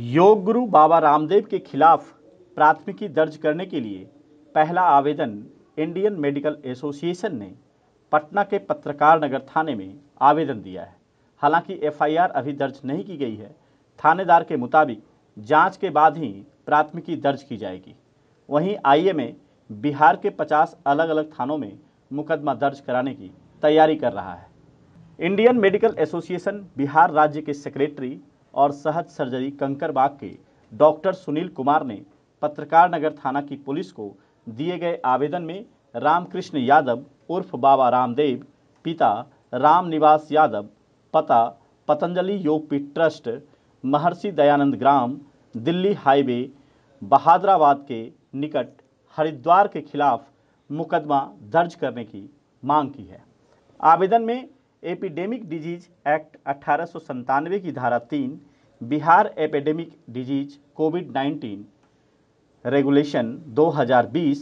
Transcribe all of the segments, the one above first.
योग गुरु बाबा रामदेव के खिलाफ प्राथमिकी दर्ज करने के लिए पहला आवेदन इंडियन मेडिकल एसोसिएशन ने पटना के पत्रकार नगर थाने में आवेदन दिया है हालांकि एफआईआर अभी दर्ज नहीं की गई है थानेदार के मुताबिक जांच के बाद ही प्राथमिकी दर्ज की जाएगी वहीं आईए में बिहार के 50 अलग अलग थानों में मुकदमा दर्ज कराने की तैयारी कर रहा है इंडियन मेडिकल एसोसिएशन बिहार राज्य के सेक्रेटरी और सहज सर्जरी कंकरबाग के डॉक्टर सुनील कुमार ने पत्रकार नगर थाना की पुलिस को दिए गए आवेदन में रामकृष्ण यादव उर्फ बाबा रामदेव पिता राम निवास यादव पता पतंजलि योगपीठ ट्रस्ट महर्षि दयानंद ग्राम दिल्ली हाईवे बहादराबाद के निकट हरिद्वार के खिलाफ मुकदमा दर्ज करने की मांग की है आवेदन में एपिडेमिक डिजीज एक्ट अट्ठारह की धारा तीन Bihar epidemic disease covid 19 regulation 2020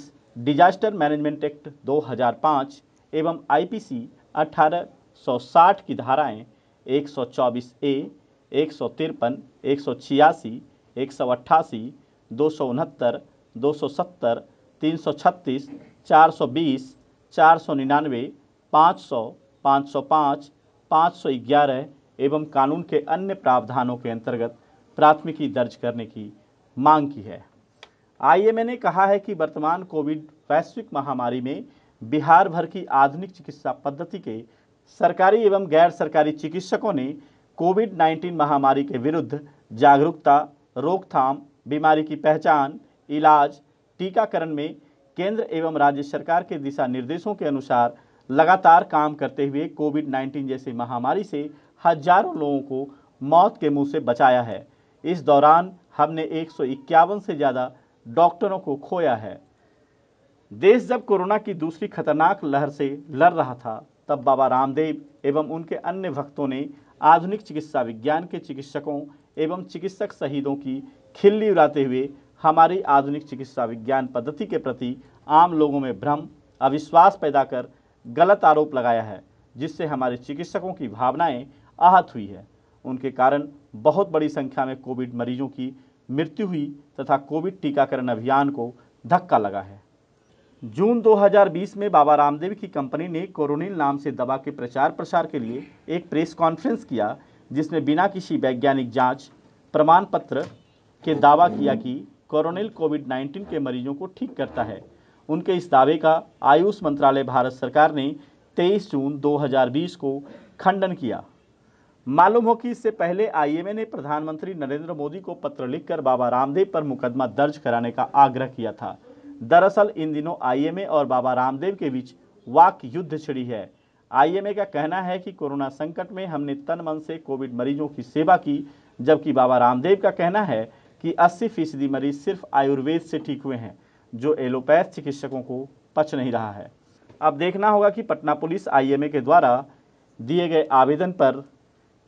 disaster management act 2005 एवं आईपीसी 1860 की धाराएं 124 ए एक सौ तिरपन एक सौ छियासी एक सौ अट्ठासी दो सौ उनहत्तर दो सौ सत्तर तीन सौ छत्तीस चार सौ बीस चार सौ निन्यानवे पाँच सौ 505, 511 एवं कानून के अन्य प्रावधानों के अंतर्गत प्राथमिकी दर्ज करने की मांग की है आईएमए ने कहा है कि वर्तमान कोविड वैश्विक महामारी में बिहार भर की आधुनिक चिकित्सा पद्धति के सरकारी एवं गैर सरकारी चिकित्सकों ने कोविड 19 महामारी के विरुद्ध जागरूकता रोकथाम बीमारी की पहचान इलाज टीकाकरण में केंद्र एवं राज्य सरकार के दिशा निर्देशों के अनुसार लगातार काम करते हुए कोविड 19 जैसी महामारी से हजारों लोगों को मौत के मुंह से बचाया है इस दौरान हमने एक से ज़्यादा डॉक्टरों को खोया है देश जब कोरोना की दूसरी खतरनाक लहर से लड़ रहा था तब बाबा रामदेव एवं उनके अन्य भक्तों ने आधुनिक चिकित्सा विज्ञान के चिकित्सकों एवं चिकित्सक शहीदों की खिल्ली उड़ाते हुए हमारी आधुनिक चिकित्सा विज्ञान पद्धति के प्रति आम लोगों में भ्रम अविश्वास पैदा कर गलत आरोप लगाया है जिससे हमारे चिकित्सकों की भावनाएं आहत हुई है उनके कारण बहुत बड़ी संख्या में कोविड मरीजों की मृत्यु हुई तथा कोविड टीकाकरण अभियान को धक्का लगा है जून 2020 में बाबा रामदेव की कंपनी ने कोरोनिल नाम से दवा के प्रचार प्रसार के लिए एक प्रेस कॉन्फ्रेंस किया जिसमें बिना किसी वैज्ञानिक जांच प्रमाण पत्र के दावा किया कि कोरोनिल कोविड 19 के मरीजों को ठीक करता है उनके इस दावे का आयुष मंत्रालय भारत सरकार ने 23 जून 2020 को खंडन किया मालूम हो कि इससे पहले आईएमए ने प्रधानमंत्री नरेंद्र मोदी को पत्र लिखकर बाबा रामदेव पर मुकदमा दर्ज कराने का आग्रह किया था दरअसल इन दिनों आईएमए और बाबा रामदेव के बीच वाक युद्ध छिड़ी है आईएमए का कहना है कि कोरोना संकट में हमने तन मन से कोविड मरीजों की सेवा की जबकि बाबा रामदेव का कहना है कि अस्सी फीसदी मरीज सिर्फ आयुर्वेद से ठीक हुए हैं जो एलोपैथ चिकित्सकों को पच नहीं रहा है अब देखना होगा कि पटना पुलिस आईएमए के द्वारा दिए गए आवेदन पर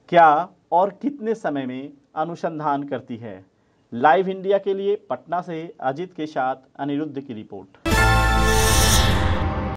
क्या और कितने समय में अनुसंधान करती है लाइव इंडिया के लिए पटना से अजित के साथ अनिरुद्ध की रिपोर्ट